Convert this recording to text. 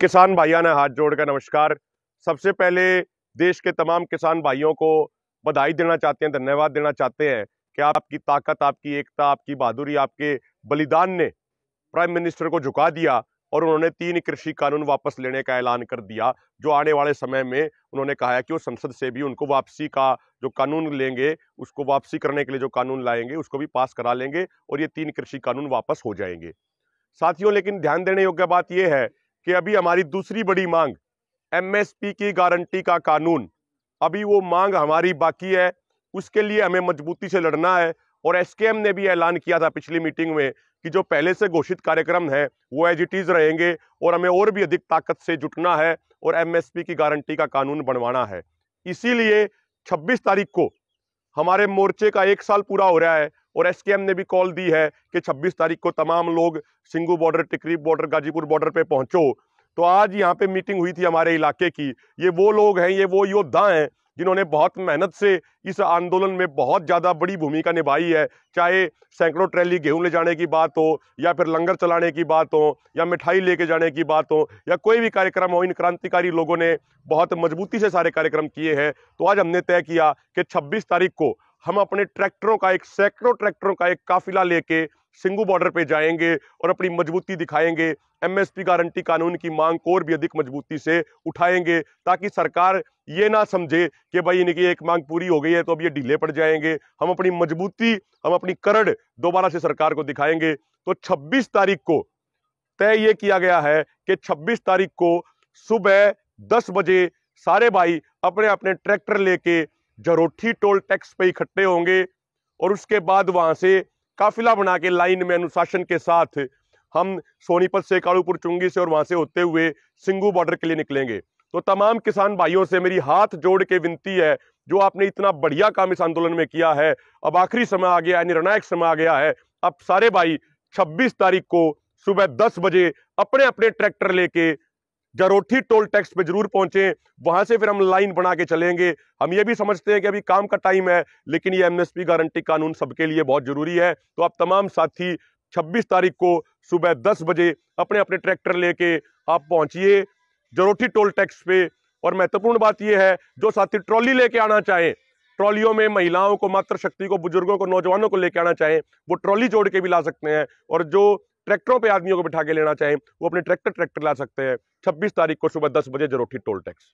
किसान भाइयों ने हाथ जोड़कर नमस्कार सबसे पहले देश के तमाम किसान भाइयों को बधाई देना चाहते हैं धन्यवाद देना चाहते हैं कि आपकी ताकत आपकी एकता आपकी बहादुरी आपके बलिदान ने प्राइम मिनिस्टर को झुका दिया और उन्होंने तीन कृषि कानून वापस लेने का ऐलान कर दिया जो आने वाले समय में उन्होंने कहा है कि वो संसद से भी उनको वापसी का जो कानून लेंगे उसको वापसी करने के लिए जो कानून लाएंगे उसको भी पास करा लेंगे और ये तीन कृषि कानून वापस हो जाएंगे साथियों लेकिन ध्यान देने योग्य बात यह है कि अभी हमारी दूसरी बड़ी मांग एमएसपी की गारंटी का कानून अभी वो मांग हमारी बाकी है उसके लिए हमें मजबूती से लड़ना है और एसकेएम ने भी ऐलान किया था पिछली मीटिंग में कि जो पहले से घोषित कार्यक्रम है वो एज इट इज़ रहेंगे और हमें और भी अधिक ताकत से जुटना है और एमएसपी की गारंटी का कानून बनवाना है इसीलिए 26 तारीख को हमारे मोर्चे का एक साल पूरा हो रहा है और एसकेएम ने भी कॉल दी है कि 26 तारीख को तमाम लोग Singhu border Tikri border Ghazipur border पे पहुंचो तो आज यहाँ पे मीटिंग हुई थी हमारे इलाके की ये वो लोग हैं ये वो योद्धा हैं जिन्होंने बहुत मेहनत से इस आंदोलन में बहुत ज़्यादा बड़ी भूमिका निभाई है चाहे सैकड़ों ट्रैली गेहूं ले जाने की बात हो या फिर लंगर चलाने की बात हो या मिठाई लेके जाने की बात हो या कोई भी कार्यक्रम हो इन क्रांतिकारी लोगों ने बहुत मजबूती से सारे कार्यक्रम किए हैं तो आज हमने तय किया कि 26 तारीख को हम अपने ट्रैक्टरों का एक सैकड़ों ट्रैक्टरों का एक काफिला लेके सिंगू बॉर्डर पे जाएंगे और अपनी मजबूती दिखाएंगे एमएसपी गारंटी कानून की मांग को और भी अधिक मजबूती से उठाएंगे ताकि सरकार ये ना समझे कि भाई इनकी एक मांग पूरी हो गई है तो अब ये ढीले पड़ जाएंगे हम अपनी मजबूती हम अपनी करड़ दोबारा से सरकार को दिखाएंगे तो छब्बीस तारीख को तय ये किया गया है कि छब्बीस तारीख को सुबह दस बजे सारे भाई अपने अपने ट्रैक्टर लेके जरोठी टोल टैक्स पे इकट्ठे होंगे और उसके बाद वहां से काफिला बना के लाइन में अनुशासन के साथ हम सोनीपत से काड़ूपुर चुंगी से और वहां से होते हुए सिंगू बॉर्डर के लिए निकलेंगे तो तमाम किसान भाइयों से मेरी हाथ जोड़ के विनती है जो आपने इतना बढ़िया काम इस आंदोलन में किया है अब आखिरी समय आ गया है निर्णायक समय आ गया है अब सारे भाई 26 तारीख को सुबह 10 बजे अपने अपने ट्रैक्टर लेके जरोठी टोल टैक्स पे जरूर पहुंचे वहां से फिर हम लाइन बना के चलेंगे हम ये भी समझते हैं कि अभी काम का टाइम है लेकिन ये एमएसपी गारंटी कानून सबके लिए बहुत जरूरी है तो आप तमाम साथी 26 तारीख को सुबह 10 बजे अपने अपने ट्रैक्टर लेके आप पहुंचिए जरोठी टोल टैक्स पे और महत्वपूर्ण बात यह है जो साथी ट्रॉली लेके आना चाहें ट्रॉलियों में महिलाओं को मातृशक्ति को बुजुर्गों को नौजवानों को लेके आना चाहें वो ट्रॉली जोड़ के भी ला सकते हैं और जो ट्रैक्टरों पे आदमियों को बिठा के लेना चाहें वो अपने ट्रैक्टर ट्रैक्टर ला सकते हैं छब्बीस तारीख को सुबह दस बजे जरोठी टोल टैक्स